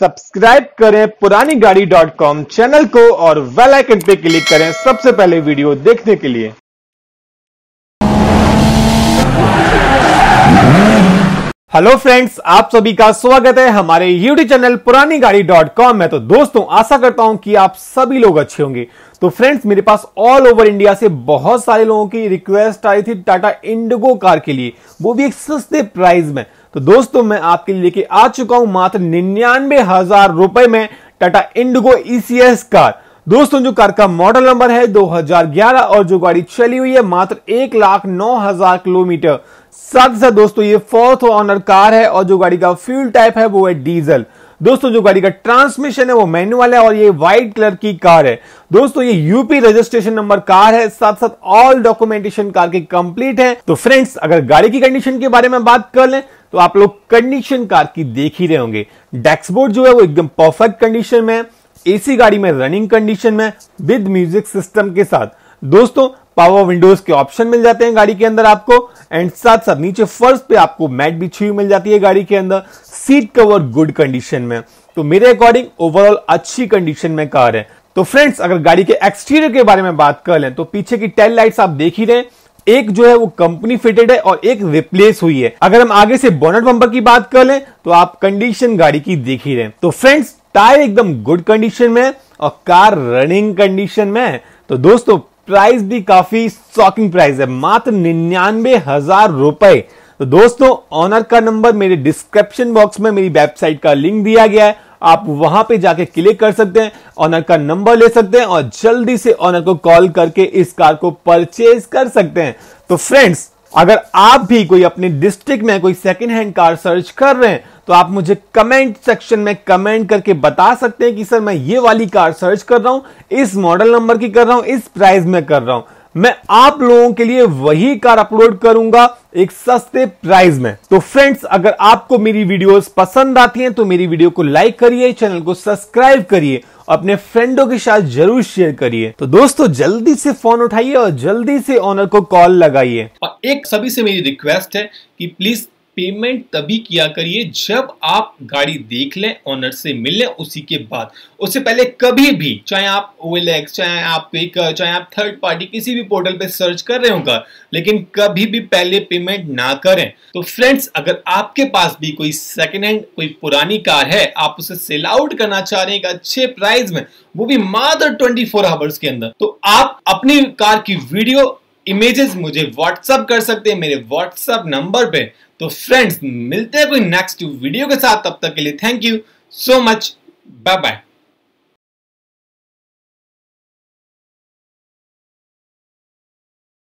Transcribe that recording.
subscribe करें पुरानी गाड़ी डॉट कॉम चैनल को और वेल आइकन पे क्लिक करें सबसे पहले वीडियो देखने के लिए हेलो फ्रेंड्स आप सभी का स्वागत है हमारे यूट्यूब चैनल पुरानी गाड़ी डॉट कॉम में तो दोस्तों आशा करता हूं कि आप सभी लोग अच्छे होंगे तो फ्रेंड्स मेरे पास ऑल ओवर इंडिया से बहुत सारे लोगों की रिक्वेस्ट आई थी टाटा इंडिगो कार के लिए वो भी एक सस्ते प्राइस में तो दोस्तों मैं आपके लिए लेके आ चुका हूं मात्र निन्यानवे हजार रुपए में Tata Indigo ECS e car दोस्तों जो कार का मॉडल नंबर है 2011 और जो गाड़ी चली हुई है मात्र एक लाख नौ हजार किलोमीटर साथ ही साथ दोस्तों ये फोर्थ ऑनर कार है और जो गाड़ी का फ्यूल टाइप है वो है डीजल दोस्तों जो गाड़ी का ट्रांसमिशन है वो मैनुअल है और ये व्हाइट कलर की कार है दोस्तों ये यूपी रजिस्ट्रेशन नंबर कार है साथ साथ ऑल डॉक्यूमेंटेशन कार की कंप्लीट है तो फ्रेंड्स अगर गाड़ी की कंडीशन के बारे में बात कर लें तो आप लोग कंडीशन कार की देख ही रहे होंगे डैक्सबोर्ड जो है वो एकदम परफेक्ट कंडीशन में एसी गाड़ी में रनिंग कंडीशन में विद म्यूजिक सिस्टम के साथ दोस्तों पावर विंडोज के ऑप्शन मिल जाते हैं गाड़ी के अंदर आपको एंड साथ साथ नीचे फर्श पे आपको मैट भी छुई मिल जाती है गाड़ी के अंदर सीट कवर गुड कंडीशन में तो मेरे अकॉर्डिंग ओवरऑल अच्छी कंडीशन में कार है तो फ्रेंड्स अगर गाड़ी के एक्सटीरियर के बारे में बात कर लें तो पीछे की टेल लाइट्स आप देख ही रहे एक जो है वो कंपनी फिटेड है और एक रिप्लेस हुई है अगर हम आगे से बोनट बम्पर की बात कर लें तो आप कंडीशन गाड़ी की देख ही रहे तो फ्रेंड्स टायर एकदम गुड कंडीशन में और कार रनिंग कंडीशन में तो दोस्तों प्राइस भी काफी शॉकिंग प्राइस है मात्र निन्यानवे हजार रुपए तो दोस्तों ऑनर का नंबर मेरे डिस्क्रिप्शन बॉक्स में मेरी वेबसाइट का लिंक दिया गया है आप वहां पे जाके क्लिक कर सकते हैं ऑनर का नंबर ले सकते हैं और जल्दी से ऑनर को कॉल करके इस कार को परचेज कर सकते हैं तो फ्रेंड्स अगर आप भी कोई अपने डिस्ट्रिक्ट में कोई सेकेंड हैंड कार सर्च कर रहे हैं तो आप मुझे कमेंट सेक्शन में कमेंट करके बता सकते हैं कि सर मैं ये वाली कार सर्च कर रहा हूं इस मॉडल नंबर की कर रहा हूं इस प्राइस में कर रहा हूं मैं आप लोगों के लिए वही कार अपलोड करूंगा एक सस्ते प्राइस में तो फ्रेंड्स अगर आपको मेरी वीडियोस पसंद आती हैं तो मेरी वीडियो को लाइक करिए चैनल को सब्सक्राइब करिए अपने फ्रेंडों के साथ जरूर शेयर करिए तो दोस्तों जल्दी से फोन उठाइए और जल्दी से ऑनर को कॉल लगाइए और एक सभी से मेरी रिक्वेस्ट है कि प्लीज पेमेंट तभी किया करिए जब आप गाड़ी देख लें ऑनर से मिल लें उसी के बाद उससे पहले कभी भी चाहे आप ओएलएक्स चाहे आप पेकर चाहे आप थर्ड पार्टी किसी भी पोर्टल पे सर्च कर रहे होगा लेकिन कभी भी पहले पेमेंट ना करें तो फ्रेंड्स अगर आपके पास भी कोई सेकेंड हैंड कोई पुरानी कार है आप उसे सेल आउट करना चाह रहे हैं एक अच्छे प्राइस में वो भी मात्र ट्वेंटी फोर आवर्स के अंदर तो आप अपनी कार की वीडियो इमेजेस मुझे व्हाट्सअप कर सकते हैं मेरे व्हाट्सअप नंबर पे तो फ्रेंड्स मिलते हैं कोई नेक्स्ट वीडियो के साथ तब तक के लिए thank you so much bye bye